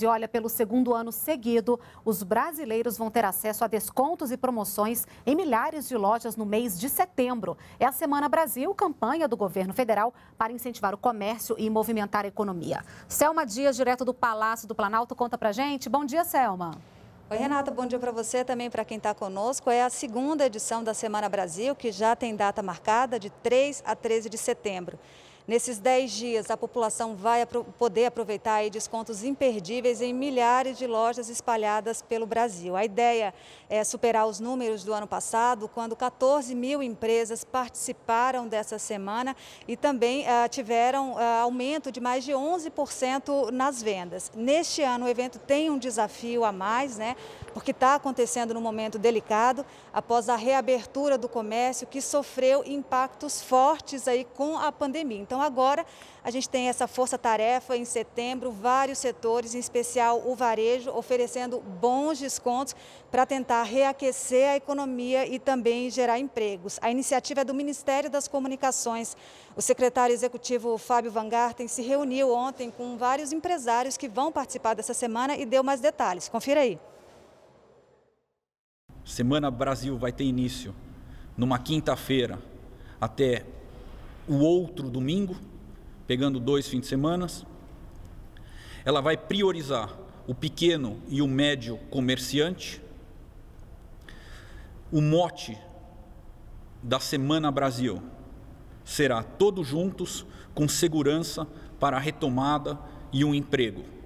E olha, pelo segundo ano seguido, os brasileiros vão ter acesso a descontos e promoções em milhares de lojas no mês de setembro. É a Semana Brasil, campanha do governo federal para incentivar o comércio e movimentar a economia. Selma Dias, direto do Palácio do Planalto, conta pra gente. Bom dia, Selma. Oi, Renata, bom dia para você também para quem está conosco. É a segunda edição da Semana Brasil, que já tem data marcada de 3 a 13 de setembro. Nesses 10 dias, a população vai poder aproveitar descontos imperdíveis em milhares de lojas espalhadas pelo Brasil. A ideia é superar os números do ano passado, quando 14 mil empresas participaram dessa semana e também ah, tiveram ah, aumento de mais de 11% nas vendas. Neste ano, o evento tem um desafio a mais, né? porque está acontecendo num momento delicado, após a reabertura do comércio, que sofreu impactos fortes aí com a pandemia. Então, agora a gente tem essa força-tarefa em setembro, vários setores, em especial o varejo, oferecendo bons descontos para tentar reaquecer a economia e também gerar empregos. A iniciativa é do Ministério das Comunicações. O secretário executivo Fábio Van Garten se reuniu ontem com vários empresários que vão participar dessa semana e deu mais detalhes. Confira aí. Semana Brasil vai ter início numa quinta-feira até o outro domingo, pegando dois fins de semana. Ela vai priorizar o pequeno e o médio comerciante. O mote da Semana Brasil será todos juntos com segurança para a retomada e um emprego.